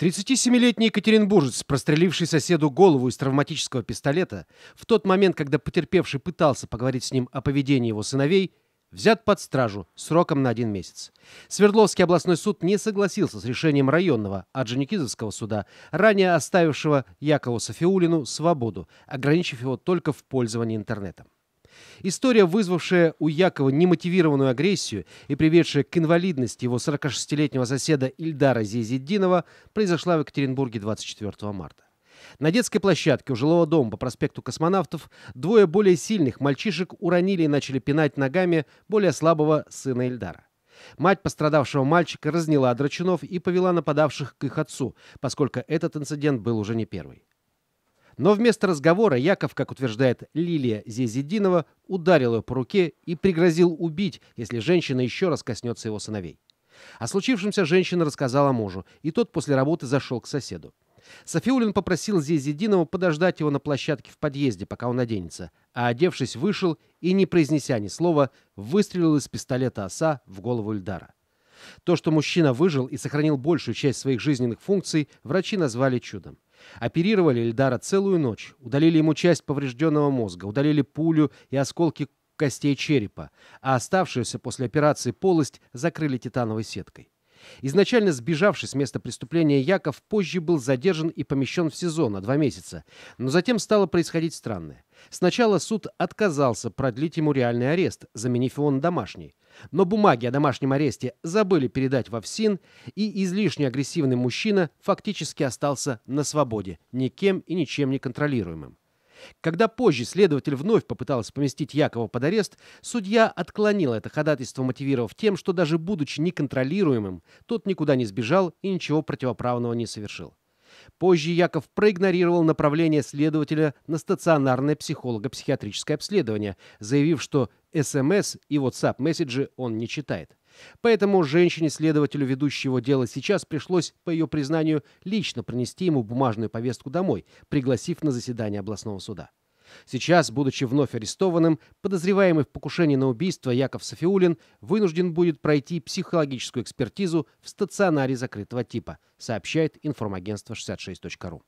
37-летний екатеринбуржец, простреливший соседу голову из травматического пистолета, в тот момент, когда потерпевший пытался поговорить с ним о поведении его сыновей, взят под стражу сроком на один месяц. Свердловский областной суд не согласился с решением районного Аджоникизовского суда, ранее оставившего Якову Софиулину свободу, ограничив его только в пользовании интернетом. История, вызвавшая у Якова немотивированную агрессию и приведшая к инвалидности его 46-летнего соседа Ильдара Зизиддинова, произошла в Екатеринбурге 24 марта. На детской площадке у жилого дома по проспекту Космонавтов двое более сильных мальчишек уронили и начали пинать ногами более слабого сына Ильдара. Мать пострадавшего мальчика разняла драчунов и повела нападавших к их отцу, поскольку этот инцидент был уже не первый. Но вместо разговора Яков, как утверждает Лилия Зезединова, ударил ее по руке и пригрозил убить, если женщина еще раз коснется его сыновей. О случившемся женщина рассказала мужу, и тот после работы зашел к соседу. Софиулин попросил Зезединова подождать его на площадке в подъезде, пока он оденется, а одевшись вышел и, не произнеся ни слова, выстрелил из пистолета оса в голову Ильдара. То, что мужчина выжил и сохранил большую часть своих жизненных функций, врачи назвали чудом. Оперировали Эльдара целую ночь, удалили ему часть поврежденного мозга, удалили пулю и осколки костей черепа, а оставшуюся после операции полость закрыли титановой сеткой. Изначально сбежавший с места преступления Яков позже был задержан и помещен в СИЗО на два месяца, но затем стало происходить странное. Сначала суд отказался продлить ему реальный арест, заменив его на домашний. Но бумаги о домашнем аресте забыли передать во ФСИН, и излишне агрессивный мужчина фактически остался на свободе, никем и ничем не контролируемым. Когда позже следователь вновь попытался поместить Якова под арест, судья отклонил это ходатайство, мотивировав тем, что даже будучи неконтролируемым, тот никуда не сбежал и ничего противоправного не совершил. Позже Яков проигнорировал направление следователя на стационарное психолого-психиатрическое обследование, заявив, что СМС и WhatsApp-месседжи он не читает. Поэтому женщине-следователю ведущего дела сейчас пришлось, по ее признанию, лично принести ему бумажную повестку домой, пригласив на заседание областного суда. Сейчас, будучи вновь арестованным, подозреваемый в покушении на убийство Яков Софиулин вынужден будет пройти психологическую экспертизу в стационаре закрытого типа, сообщает информагентство 66.ru.